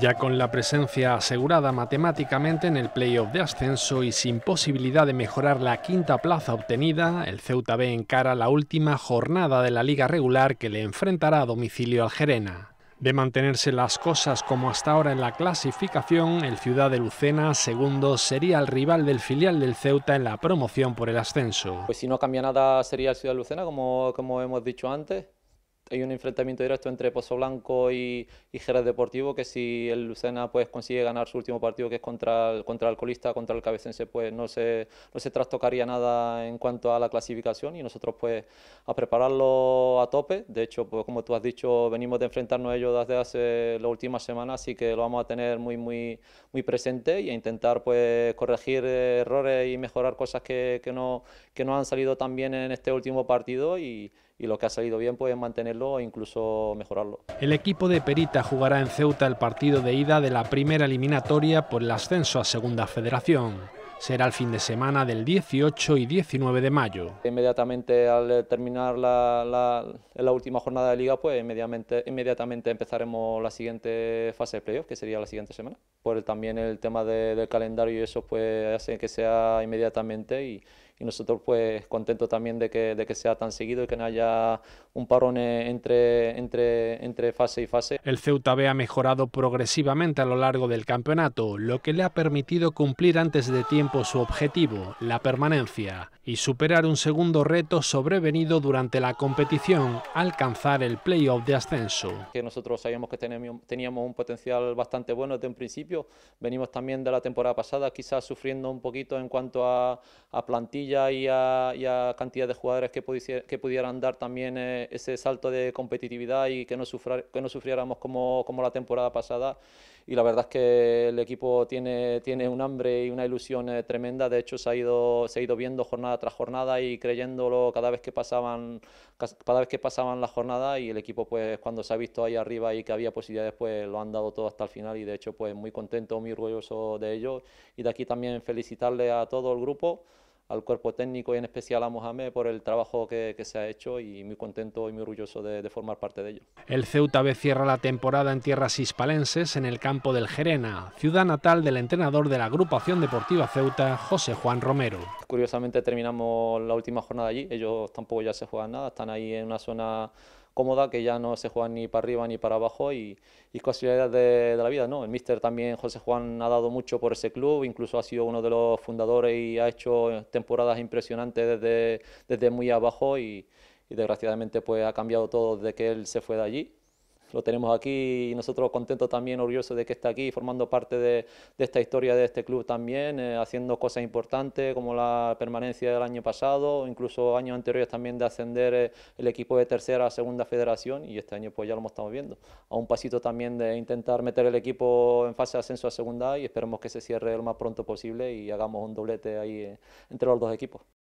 ya con la presencia asegurada matemáticamente en el playoff de ascenso y sin posibilidad de mejorar la quinta plaza obtenida, el Ceuta B encara la última jornada de la liga regular que le enfrentará a domicilio al Gerena. De mantenerse las cosas como hasta ahora en la clasificación, el Ciudad de Lucena, segundo, sería el rival del filial del Ceuta en la promoción por el ascenso. Pues si no cambia nada sería el Ciudad de Lucena, como, como hemos dicho antes. Hay un enfrentamiento directo entre Pozo Blanco y, Jerez Deportivo, que si el Lucena pues, consigue ganar su último partido, que es contra el, contra el colista, contra el cabecense, pues no se, no se trastocaría nada en cuanto a la clasificación y nosotros pues a prepararlo a tope. De hecho, pues como tú has dicho, venimos de enfrentarnos a ellos desde hace las últimas semanas, así que lo vamos a tener muy, muy, muy presente y a intentar pues corregir errores y mejorar cosas que, que, no, que no han salido tan bien en este último partido y y lo que ha salido bien pues mantenerlo e incluso mejorarlo. El equipo de Perita jugará en Ceuta el partido de ida de la primera eliminatoria por el ascenso a Segunda Federación. Será el fin de semana del 18 y 19 de mayo. Inmediatamente al terminar la, última jornada de liga, pues inmediatamente, inmediatamente empezaremos la siguiente fase de playoff, que sería la siguiente semana. Por también el tema del calendario y eso pues hace que sea inmediatamente y, y nosotros pues contentos también de que, de que sea tan seguido y que no haya un parón e-, entre, entre, entre fase y fase. El Ceuta B ha mejorado progresivamente a lo largo del campeonato, lo que le ha permitido cumplir antes de tiempo su objetivo, la permanencia, y superar un segundo reto sobrevenido durante la competición, alcanzar el playoff de ascenso. Que nosotros sabíamos que teníamos un potencial bastante bueno desde un principio, venimos también de la temporada pasada quizás sufriendo un poquito en cuanto a, a plantilla, y a, cantidad de jugadores que, que pudieran dar también eh, ese salto de competitividad y que no, que no sufriéramos como, como, la temporada pasada. Y la verdad es que el equipo tiene, tiene un hambre y una ilusión eh, tremenda. De hecho, se ha, ido, se ha ido viendo jornada tras jornada y creyéndolo cada vez que pasaban, cada vez que pasaban las jornadas. Y el equipo, pues cuando se ha visto ahí arriba y que había posibilidades, pues lo han dado todo hasta el final. Y de hecho, pues muy contento, muy orgulloso de ello. Y de aquí también felicitarle a todo el grupo al cuerpo técnico y en especial a Mohamed por el trabajo que, se ha hecho y muy contento y muy orgulloso de, formar parte de ello. El Ceuta B cierra la temporada en tierras hispalenses en el campo del Gerena, ciudad natal del entrenador de la agrupación deportiva Ceuta, José Juan Romero. Curiosamente terminamos la última jornada allí, ellos tampoco ya se juegan nada, están ahí en una zona que ya no se juega ni para arriba ni para abajo y, y de, la vida. ¿no? El míster también, José Juan, ha dado mucho por ese club, incluso ha sido uno de los fundadores y ha hecho temporadas impresionantes desde, desde muy abajo y, desgraciadamente pues ha cambiado todo desde que él se fue de allí lo tenemos aquí y nosotros contentos también, orgullosos de que está aquí, formando parte de, esta historia de este club también, eh, haciendo cosas importantes como la permanencia del año pasado, incluso años anteriores también de ascender eh, el equipo de tercera a segunda federación y este año pues ya lo estamos viendo. A un pasito también de intentar meter el equipo en fase de ascenso a segunda y esperemos que se cierre lo más pronto posible y hagamos un doblete ahí eh, entre los dos equipos.